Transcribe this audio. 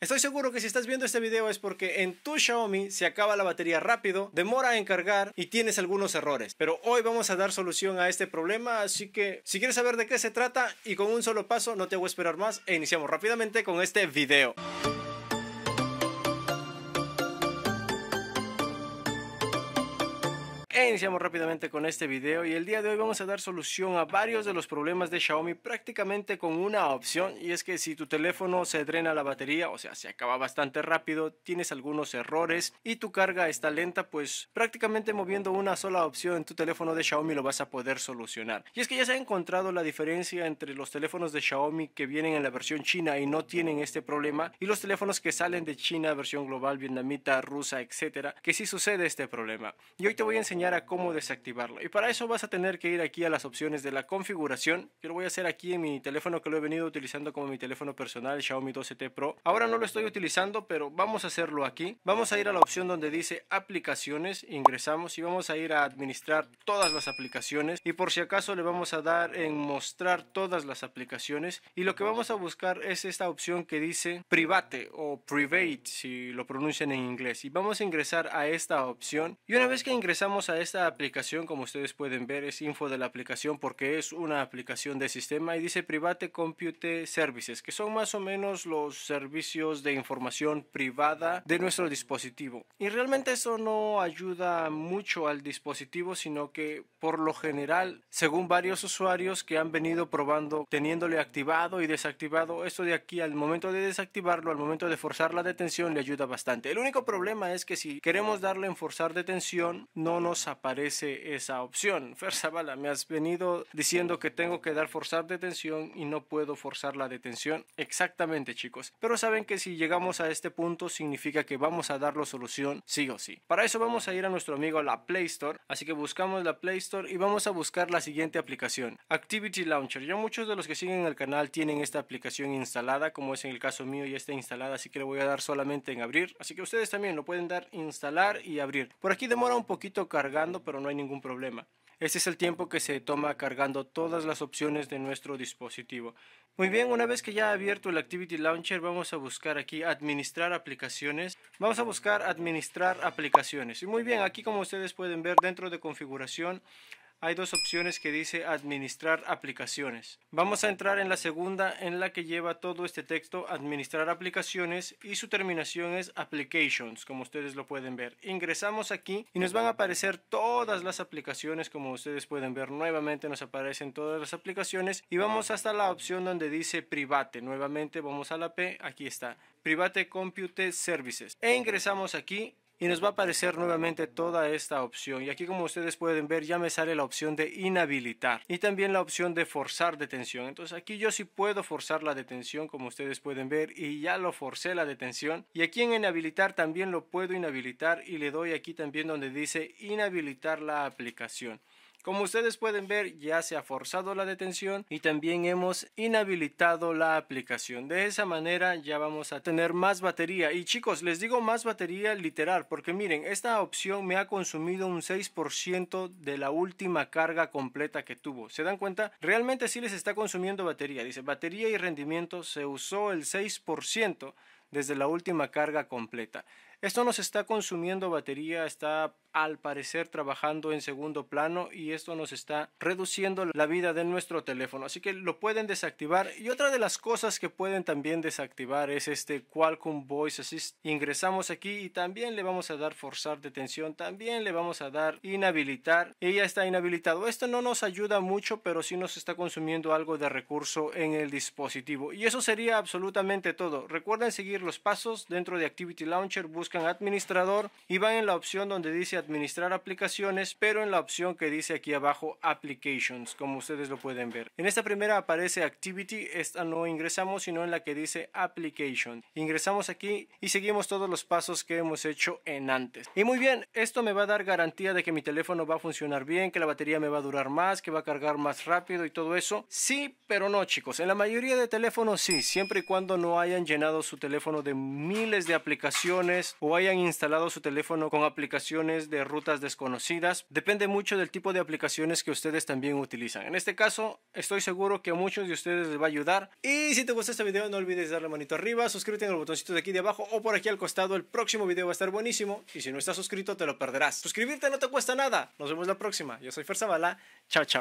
Estoy seguro que si estás viendo este video es porque en tu Xiaomi se acaba la batería rápido, demora en cargar y tienes algunos errores. Pero hoy vamos a dar solución a este problema, así que si quieres saber de qué se trata y con un solo paso no te hago esperar más e iniciamos rápidamente con este video. iniciamos rápidamente con este video y el día de hoy vamos a dar solución a varios de los problemas de Xiaomi prácticamente con una opción y es que si tu teléfono se drena la batería, o sea, se acaba bastante rápido, tienes algunos errores y tu carga está lenta, pues prácticamente moviendo una sola opción en tu teléfono de Xiaomi lo vas a poder solucionar. Y es que ya se ha encontrado la diferencia entre los teléfonos de Xiaomi que vienen en la versión china y no tienen este problema y los teléfonos que salen de China, versión global, vietnamita, rusa, etcétera, que sí sucede este problema. Y hoy te voy a enseñar a cómo desactivarlo. Y para eso vas a tener que ir aquí a las opciones de la configuración. Yo lo voy a hacer aquí en mi teléfono que lo he venido utilizando como mi teléfono personal, Xiaomi 12T Pro. Ahora no lo estoy utilizando, pero vamos a hacerlo aquí. Vamos a ir a la opción donde dice aplicaciones, ingresamos y vamos a ir a administrar todas las aplicaciones. Y por si acaso le vamos a dar en mostrar todas las aplicaciones. Y lo que vamos a buscar es esta opción que dice private o private, si lo pronuncian en inglés. Y vamos a ingresar a esta opción. Y una vez que ingresamos a esta, aplicación, como ustedes pueden ver, es info de la aplicación porque es una aplicación de sistema y dice Private Compute Services, que son más o menos los servicios de información privada de nuestro dispositivo. Y realmente eso no ayuda mucho al dispositivo, sino que por lo general, según varios usuarios que han venido probando, teniéndole activado y desactivado, esto de aquí al momento de desactivarlo, al momento de forzar la detención, le ayuda bastante. El único problema es que si queremos darle en forzar detención, no nos aparece esa opción. Bala. me has venido diciendo que tengo que dar forzar detención y no puedo forzar la detención. Exactamente, chicos. Pero saben que si llegamos a este punto significa que vamos a la solución sí o sí. Para eso vamos a ir a nuestro amigo la Play Store. Así que buscamos la Play Store y vamos a buscar la siguiente aplicación. Activity Launcher. Ya muchos de los que siguen el canal tienen esta aplicación instalada, como es en el caso mío, ya está instalada, así que le voy a dar solamente en abrir. Así que ustedes también lo pueden dar instalar y abrir. Por aquí demora un poquito cargar pero no hay ningún problema. Este es el tiempo que se toma cargando todas las opciones de nuestro dispositivo. Muy bien, una vez que ya ha abierto el Activity Launcher, vamos a buscar aquí administrar aplicaciones. Vamos a buscar administrar aplicaciones. Y muy bien, aquí como ustedes pueden ver dentro de configuración, hay dos opciones que dice administrar aplicaciones. Vamos a entrar en la segunda en la que lleva todo este texto administrar aplicaciones y su terminación es applications como ustedes lo pueden ver. Ingresamos aquí y nos van a aparecer todas las aplicaciones como ustedes pueden ver nuevamente nos aparecen todas las aplicaciones y vamos hasta la opción donde dice private. Nuevamente vamos a la P, aquí está. Private Compute Services. E ingresamos aquí y nos va a aparecer nuevamente toda esta opción y aquí como ustedes pueden ver ya me sale la opción de inhabilitar y también la opción de forzar detención entonces aquí yo sí puedo forzar la detención como ustedes pueden ver y ya lo forcé la detención y aquí en inhabilitar también lo puedo inhabilitar y le doy aquí también donde dice inhabilitar la aplicación como ustedes pueden ver, ya se ha forzado la detención y también hemos inhabilitado la aplicación. De esa manera ya vamos a tener más batería. Y chicos, les digo más batería literal, porque miren, esta opción me ha consumido un 6% de la última carga completa que tuvo. ¿Se dan cuenta? Realmente sí les está consumiendo batería. Dice, batería y rendimiento se usó el 6% desde la última carga completa. Esto nos está consumiendo batería, está al parecer trabajando en segundo plano y esto nos está reduciendo la vida de nuestro teléfono así que lo pueden desactivar y otra de las cosas que pueden también desactivar es este Qualcomm Voice Assist ingresamos aquí y también le vamos a dar forzar detención también le vamos a dar inhabilitar Ella está inhabilitado esto no nos ayuda mucho pero sí nos está consumiendo algo de recurso en el dispositivo y eso sería absolutamente todo recuerden seguir los pasos dentro de Activity Launcher buscan administrador y van en la opción donde dice administrar aplicaciones, pero en la opción que dice aquí abajo Applications, como ustedes lo pueden ver. En esta primera aparece Activity, esta no ingresamos, sino en la que dice Application. Ingresamos aquí y seguimos todos los pasos que hemos hecho en antes. Y muy bien, esto me va a dar garantía de que mi teléfono va a funcionar bien, que la batería me va a durar más, que va a cargar más rápido y todo eso. Sí, pero no chicos, en la mayoría de teléfonos sí, siempre y cuando no hayan llenado su teléfono de miles de aplicaciones o hayan instalado su teléfono con aplicaciones de rutas desconocidas. Depende mucho del tipo de aplicaciones que ustedes también utilizan. En este caso, estoy seguro que a muchos de ustedes les va a ayudar. Y si te gustó este video, no olvides darle manito arriba, suscríbete en el botoncito de aquí de abajo o por aquí al costado. El próximo video va a estar buenísimo y si no estás suscrito, te lo perderás. Suscribirte no te cuesta nada. Nos vemos la próxima. Yo soy Fer Chao, chao.